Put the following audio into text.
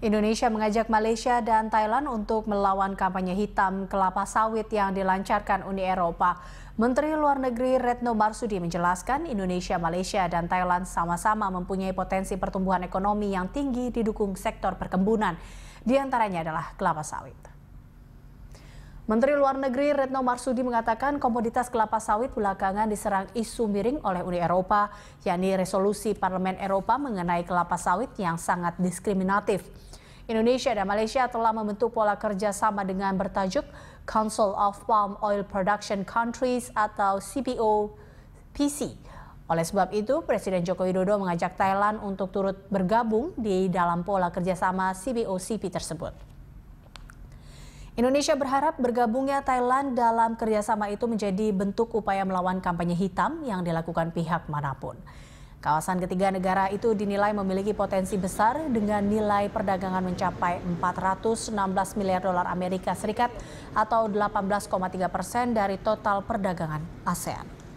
Indonesia mengajak Malaysia dan Thailand untuk melawan kampanye hitam kelapa sawit yang dilancarkan Uni Eropa. Menteri Luar Negeri Retno Marsudi menjelaskan Indonesia, Malaysia, dan Thailand sama-sama mempunyai potensi pertumbuhan ekonomi yang tinggi didukung sektor perkebunan. Di antaranya adalah kelapa sawit. Menteri Luar Negeri Retno Marsudi mengatakan komoditas kelapa sawit belakangan diserang isu miring oleh Uni Eropa, yakni resolusi Parlemen Eropa mengenai kelapa sawit yang sangat diskriminatif. Indonesia dan Malaysia telah membentuk pola kerja sama dengan bertajuk Council of Palm Oil Production Countries atau CPO PC. Oleh sebab itu, Presiden Joko Widodo mengajak Thailand untuk turut bergabung di dalam pola kerjasama CPOCP tersebut. Indonesia berharap bergabungnya Thailand dalam kerjasama itu menjadi bentuk upaya melawan kampanye hitam yang dilakukan pihak manapun. Kawasan ketiga negara itu dinilai memiliki potensi besar dengan nilai perdagangan mencapai 416 miliar dolar Amerika Serikat atau 18,3 persen dari total perdagangan ASEAN.